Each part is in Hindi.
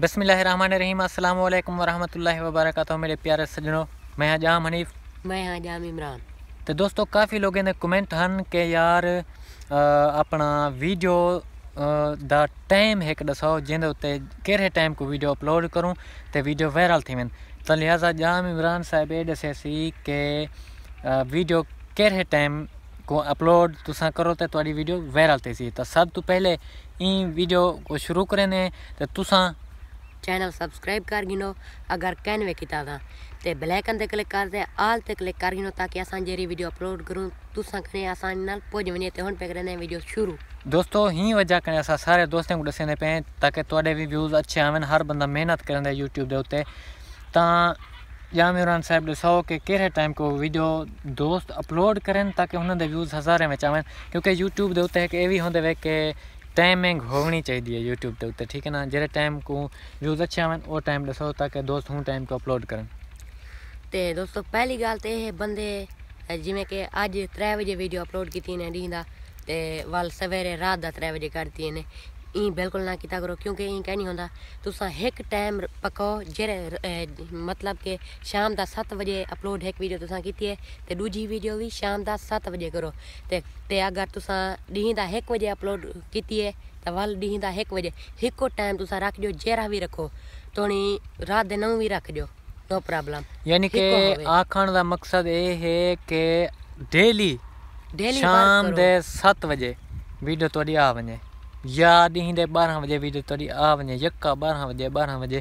बसमीम अल्लाम वरहमल वबरक मेरे प्यारे सजनों मैं हजाम हाँ हनीफ मैं हजाम हाँ इमरान तो दोस्तों काफ़ी लोगों ने कमेंट हैं कि यार आ, अपना वीडियो दा टाइम एक दसो जिंदे उत्ते कहिड़े टाइम को वीडियो अपलोड करूँ तो वीडियो वायरल थी वन तो लिहाजा जाम इमरान साहब ये दसेसी कि वीडियो कहिड़े टाइम को अपलोड तुसा करो तो वीडियो वायरल थी सी तो सब तो पहले ई वीडियो को शुरू करें तो तुसा चैनल सबसक्राइब कर ਗਿਨੋ ਅਗਰ कहनवे किता था तो ब्लैकन क्लिक कर दे आल ते क्लिक कर गिनो ताकि असां जेरी वीडियो अपलोड करूँ तुसां आसानी नाल पहुंच वने पे करने वीडियो शुरू दोस्तों ही वजह कने सारे दोस्तों को दसने पे ताकि भी व्यूज अच्छे आवन हर बंद मेहनत कर यूट्यूब दे उते ता साहब ॾिसो कि कहिड़े टाइम को वीडियो दोस्त अपलोड करनि ताकी उन्होंने व्यूज़ हज़ारे में आवन क्योंकि यूट्यूब ते हिकु अहिड़ी हूंदव की ਟਾਈਮਿੰਗ ਹੋਣੀ ਚਾਹੀਦੀ ਹੈ YouTube ਤੇ ਉੱਤੇ ਠੀਕ ਹੈ ਨਾ ਜਿਹੜਾ ਟਾਈਮ ਕੋ ਵਿਊਜ਼ ਅੱਛੇ ਆਵਣ ਉਹ ਟਾਈਮ ਦੱਸੋ ਤਾਂ ਕਿ ਦੋਸਤ ਹੂੰ ਟਾਈਮ ਕੋ ਅਪਲੋਡ ਕਰਨ ਤੇ ਦੋਸਤੋ ਪਹਿਲੀ ਗੱਲ ਤੇ ਇਹ ਬੰਦੇ ਜਿਵੇਂ ਕਿ ਅੱਜ 3 ਵਜੇ ਵੀਡੀਓ ਅਪਲੋਡ ਕੀਤੀ ਨੇ ਦੀਂਦਾ ਤੇ ਵਲ ਸਵੇਰੇ ਰਾਤ ਦਾ 3 ਵਜੇ ਕਰਤੀ ਨੇ ई बिल्कुल ना किता करो क्योंकि ई कहीं नहीं होंदा तुसा एक टाइम पको जेरे मतलब कि शाम का सत्त बजे अपलोड एक वीडियो तुसा की है तो दूजी वीडियो भी शाम का सत्त बजे करो तो अगर तुसा डी का एक बजे अपलोड की है तो वल डी का एक बजे एक टाइम तुसा रख दो जेरा भी रखो तो रात नौ भी रख दो नो प्रॉब्लम यानी कि आखण का मकसद ये है कि डेली डेली शाम के सत्त बजे वीडियो थोड़ी आ वे या ॾींहं बारह बजे वीडियो तॾहिं आ वञे यका बारह बजे ॿारहं वजे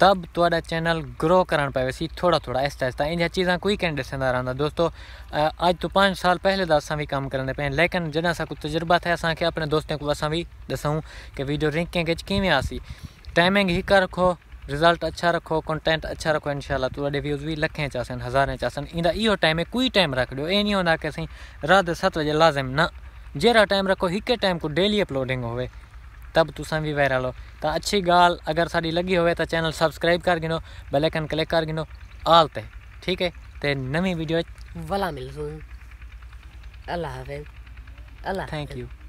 तब थोड़ा चैनल ग्रो करना पावे सी थोड़ा थोड़ा आहिस्ता आहिस्ता इन चीज़ां कोई कंहिं ॾिसंदा रहंदा दोस्तो अॼु तो पाँच साल पहले त असां बि कमु करंदे पिया लेकिन जैसे असां कुझु तजुर्बा थिया असांखे अपने दोस्तें को असां भी ॾिसूं कि वीडियो रिंकिंग कीअं आसीं टाइमिंग का रखो रिज़ल्ट अच्छा रखो कंटेंट अच्छा रखो इनशाला तुंहिंजे व्यूज़ बि लखें च आसनि हज़ारें च आसनि ईंदा टाइम कोई टाइम रखियो इहे नी हूंदा की असीं राति सत बजे लाज़िम न जरा टाइम रखो हिके टाइम को डेली अपलोडिंग हो तब तुम भी वायरल हो तो अच्छी गाल अगर साड़ी लगी होवे चैनल सब्सक्राइब कर गिनो बेल आइकन क्लिक कर गिनो आल ठीक है ते नवी वीडियो वाला मिल अल्लाह अल्लाह थैंक यू